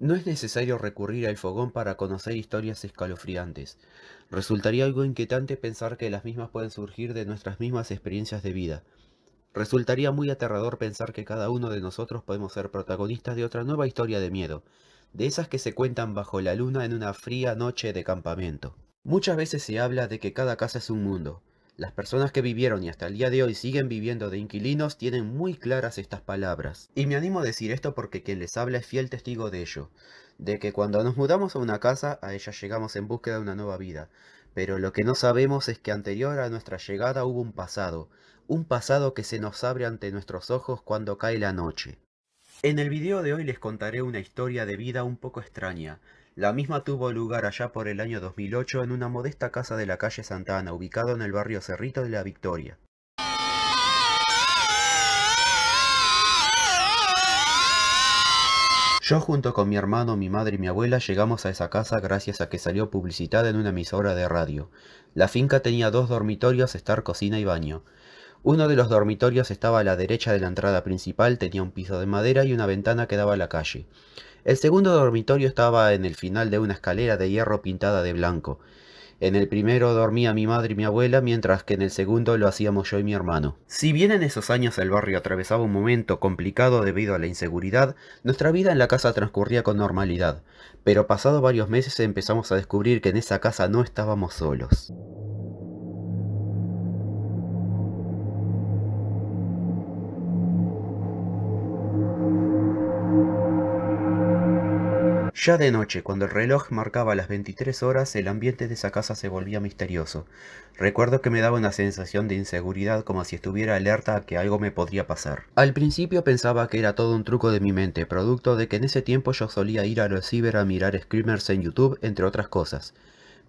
No es necesario recurrir al fogón para conocer historias escalofriantes. Resultaría algo inquietante pensar que las mismas pueden surgir de nuestras mismas experiencias de vida. Resultaría muy aterrador pensar que cada uno de nosotros podemos ser protagonistas de otra nueva historia de miedo, de esas que se cuentan bajo la luna en una fría noche de campamento. Muchas veces se habla de que cada casa es un mundo, las personas que vivieron y hasta el día de hoy siguen viviendo de inquilinos tienen muy claras estas palabras. Y me animo a decir esto porque quien les habla es fiel testigo de ello, de que cuando nos mudamos a una casa, a ella llegamos en búsqueda de una nueva vida. Pero lo que no sabemos es que anterior a nuestra llegada hubo un pasado, un pasado que se nos abre ante nuestros ojos cuando cae la noche. En el video de hoy les contaré una historia de vida un poco extraña. La misma tuvo lugar allá por el año 2008 en una modesta casa de la calle Santa Ana, ubicado en el barrio Cerrito de la Victoria. Yo junto con mi hermano, mi madre y mi abuela llegamos a esa casa gracias a que salió publicitada en una emisora de radio. La finca tenía dos dormitorios, estar cocina y baño. Uno de los dormitorios estaba a la derecha de la entrada principal, tenía un piso de madera y una ventana que daba a la calle. El segundo dormitorio estaba en el final de una escalera de hierro pintada de blanco. En el primero dormía mi madre y mi abuela, mientras que en el segundo lo hacíamos yo y mi hermano. Si bien en esos años el barrio atravesaba un momento complicado debido a la inseguridad, nuestra vida en la casa transcurría con normalidad. Pero pasado varios meses empezamos a descubrir que en esa casa no estábamos solos. Ya de noche, cuando el reloj marcaba las 23 horas, el ambiente de esa casa se volvía misterioso. Recuerdo que me daba una sensación de inseguridad como si estuviera alerta a que algo me podría pasar. Al principio pensaba que era todo un truco de mi mente, producto de que en ese tiempo yo solía ir a los ciber a mirar screamers en YouTube, entre otras cosas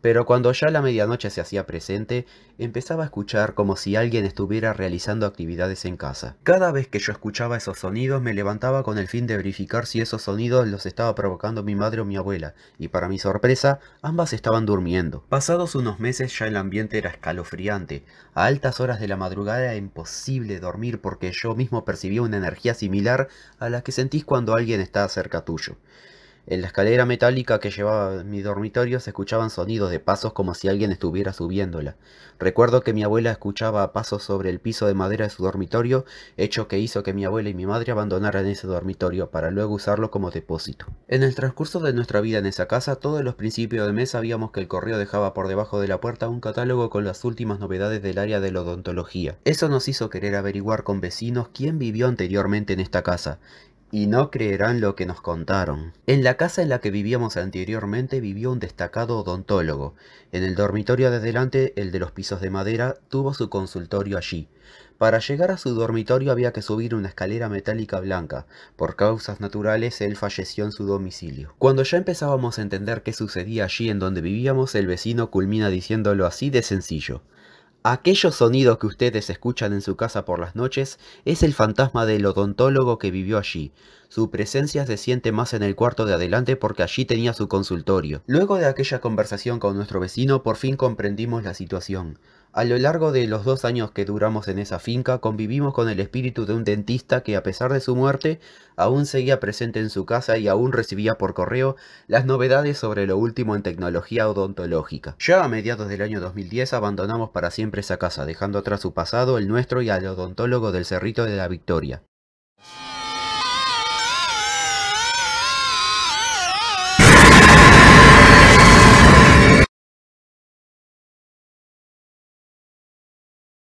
pero cuando ya la medianoche se hacía presente, empezaba a escuchar como si alguien estuviera realizando actividades en casa. Cada vez que yo escuchaba esos sonidos me levantaba con el fin de verificar si esos sonidos los estaba provocando mi madre o mi abuela, y para mi sorpresa, ambas estaban durmiendo. Pasados unos meses ya el ambiente era escalofriante. A altas horas de la madrugada era imposible dormir porque yo mismo percibía una energía similar a la que sentís cuando alguien está cerca tuyo. En la escalera metálica que llevaba mi dormitorio se escuchaban sonidos de pasos como si alguien estuviera subiéndola. Recuerdo que mi abuela escuchaba pasos sobre el piso de madera de su dormitorio, hecho que hizo que mi abuela y mi madre abandonaran ese dormitorio para luego usarlo como depósito. En el transcurso de nuestra vida en esa casa, todos los principios de mes sabíamos que el correo dejaba por debajo de la puerta un catálogo con las últimas novedades del área de la odontología. Eso nos hizo querer averiguar con vecinos quién vivió anteriormente en esta casa, y no creerán lo que nos contaron. En la casa en la que vivíamos anteriormente vivió un destacado odontólogo. En el dormitorio de adelante, el de los pisos de madera, tuvo su consultorio allí. Para llegar a su dormitorio había que subir una escalera metálica blanca. Por causas naturales, él falleció en su domicilio. Cuando ya empezábamos a entender qué sucedía allí en donde vivíamos, el vecino culmina diciéndolo así de sencillo. Aquellos sonidos que ustedes escuchan en su casa por las noches es el fantasma del odontólogo que vivió allí. Su presencia se siente más en el cuarto de adelante porque allí tenía su consultorio. Luego de aquella conversación con nuestro vecino por fin comprendimos la situación. A lo largo de los dos años que duramos en esa finca, convivimos con el espíritu de un dentista que, a pesar de su muerte, aún seguía presente en su casa y aún recibía por correo las novedades sobre lo último en tecnología odontológica. Ya a mediados del año 2010 abandonamos para siempre esa casa, dejando atrás su pasado, el nuestro y al odontólogo del Cerrito de la Victoria.